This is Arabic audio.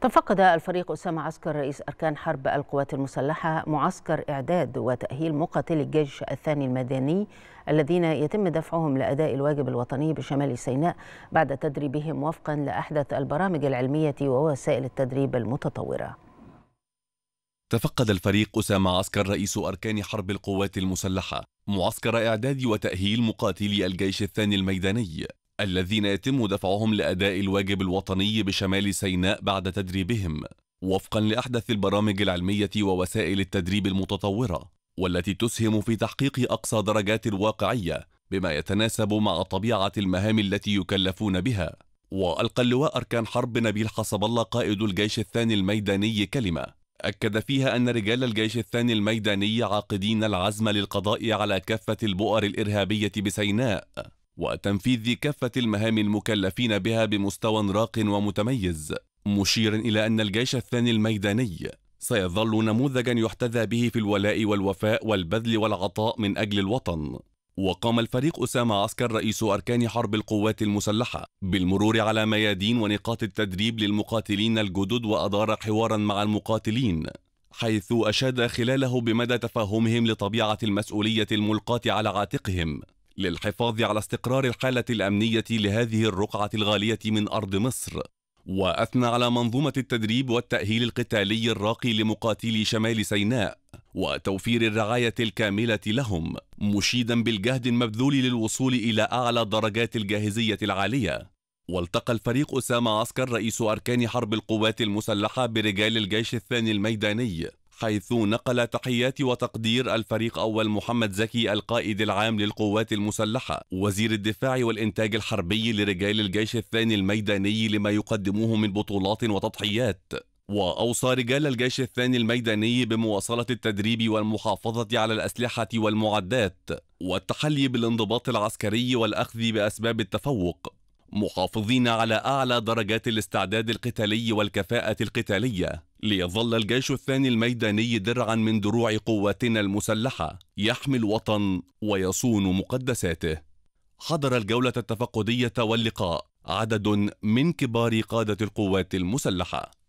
تفقد الفريق أسامة عسكر رئيس أركان حرب القوات المسلحة معسكر إعداد وتأهيل مقاتلي الجيش الثاني المدني الذين يتم دفعهم لأداء الواجب الوطني بشمال سيناء بعد تدريبهم وفقا لأحدث البرامج العلمية ووسائل التدريب المتطورة تفقد الفريق أسامة عسكر رئيس أركان حرب القوات المسلحة معسكر إعداد وتأهيل مقاتلي الجيش الثاني الميداني الذين يتم دفعهم لأداء الواجب الوطني بشمال سيناء بعد تدريبهم وفقا لأحدث البرامج العلمية ووسائل التدريب المتطورة والتي تسهم في تحقيق أقصى درجات الواقعية بما يتناسب مع طبيعة المهام التي يكلفون بها وألقى اللواء أركان حرب نبيل حسب الله قائد الجيش الثاني الميداني كلمة أكد فيها أن رجال الجيش الثاني الميداني عاقدين العزم للقضاء على كافة البؤر الإرهابية بسيناء وتنفيذ كافة المهام المكلفين بها بمستوى راق ومتميز مشيرا إلى أن الجيش الثاني الميداني سيظل نموذجا يحتذى به في الولاء والوفاء والبذل والعطاء من أجل الوطن وقام الفريق أسامة عسكر رئيس أركان حرب القوات المسلحة بالمرور على ميادين ونقاط التدريب للمقاتلين الجدد وأدار حوارا مع المقاتلين حيث أشاد خلاله بمدى تفهمهم لطبيعة المسؤولية الملقاة على عاتقهم للحفاظ على استقرار الحالة الأمنية لهذه الرقعة الغالية من أرض مصر وأثنى على منظومة التدريب والتأهيل القتالي الراقي لمقاتلي شمال سيناء وتوفير الرعاية الكاملة لهم مشيدا بالجهد المبذول للوصول إلى أعلى درجات الجاهزية العالية والتقى الفريق أسامة عسكر رئيس أركان حرب القوات المسلحة برجال الجيش الثاني الميداني حيث نقل تحيات وتقدير الفريق أول محمد زكي القائد العام للقوات المسلحة وزير الدفاع والإنتاج الحربي لرجال الجيش الثاني الميداني لما يقدموه من بطولات وتضحيات وأوصى رجال الجيش الثاني الميداني بمواصلة التدريب والمحافظة على الأسلحة والمعدات والتحلي بالانضباط العسكري والأخذ بأسباب التفوق محافظين على أعلى درجات الاستعداد القتالي والكفاءة القتالية ليظل الجيش الثاني الميداني درعا من دروع قواتنا المسلحة يحمي الوطن ويصون مقدساته حضر الجولة التفقدية واللقاء عدد من كبار قادة القوات المسلحة